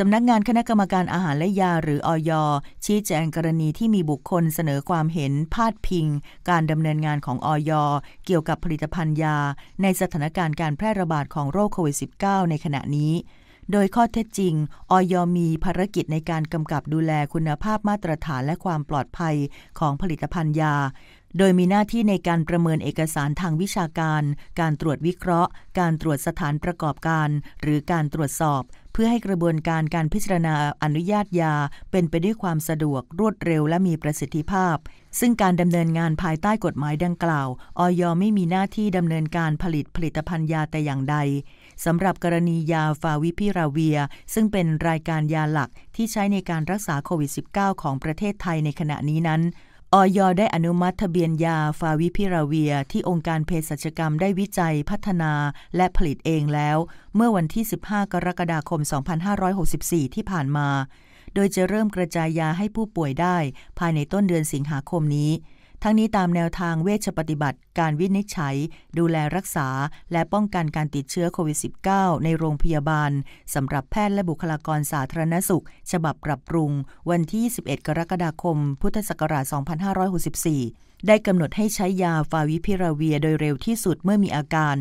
สำนักงานคณะกรรมการอาหารและยาหรืออยชี้แจงกรณีที่มีบุคคลเสนอความเห็นพาดพิงการดำเนินงานของอย เกี่ยวกับผลิตภัณฑ์ยา ในสถานการณ์การแพร่ระบาดของโรคโควิด -19 ในขณะนี้ โดยข้อเท็จจริง อย มีภารกิจในการกำกับดูแลคุณภาพมาตรฐานและความปลอดภัยของผลิตภัณฑ์ยา โดยมีหน้าที่ในการประเมินเอกสารทางวิชาการ การตรวจวิเคราะห์ การตรวจสถานประกอบการ หรือการตรวจสอบพื่อให้กระบวนการการพิจารณาอนุญาตยาเป็นไปด้วยความสะดวกรวดเร็วและมีประสิทธิภาพ ซึ่งการดำเนินงานภายใต้กฎหมายดังกล่าวออยไม่มีหน้าที่ดำเนินการผลิตผลิตภัณฑ์ยาแต่อย่างใด สำหรับกรณียาฟาวิพิราเวียซึ่งเป็นรายการยาหลักที่ใช้ในการรักษาโควิด -19 ของประเทศไทยในขณะนี้นั้นออยได้อนุมัติทะเบียนยาฟาวิพิราเวียที่องค์การเภสัชกรรมได้วิจัยพัฒนาและผลิตเองแล้ว เมื่อวันที่ 15 กรกฎาคม 2564 ที่ผ่านมา โดยจะเริ่มกระจายยาให้ผู้ป่วยได้ภายในต้นเดือนสิงหาคมนี้ทั้งนี้ตามแนวทางเวชปฏิบัติ การวินิจฉัย ดูแลรักษาและป้องกันการติดเชื้อโควิด -19 ในโรงพยาบาล สำหรับแพทย์และบุคลากรสาธารณสุข ฉบับปรับปรุง วันที่ 21 กรกฎาคม พุทธศักราช 2564 ได้กำหนดให้ใช้ยาฟาวิพิราเวียโดยเร็วที่สุดเมื่อมีอาการ